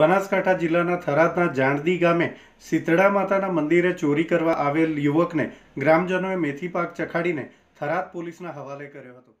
બનાસકાંઠા જિલ્લાના થરાદના જાણદી ગામે શીતળા માતાના મંદિરે ચોરી કરવા આવેલ યુવકને ગ્રામજનોએ મેથી પાક ચખાડીને થરાદ પોલીસના હવાલે કર્યો હતો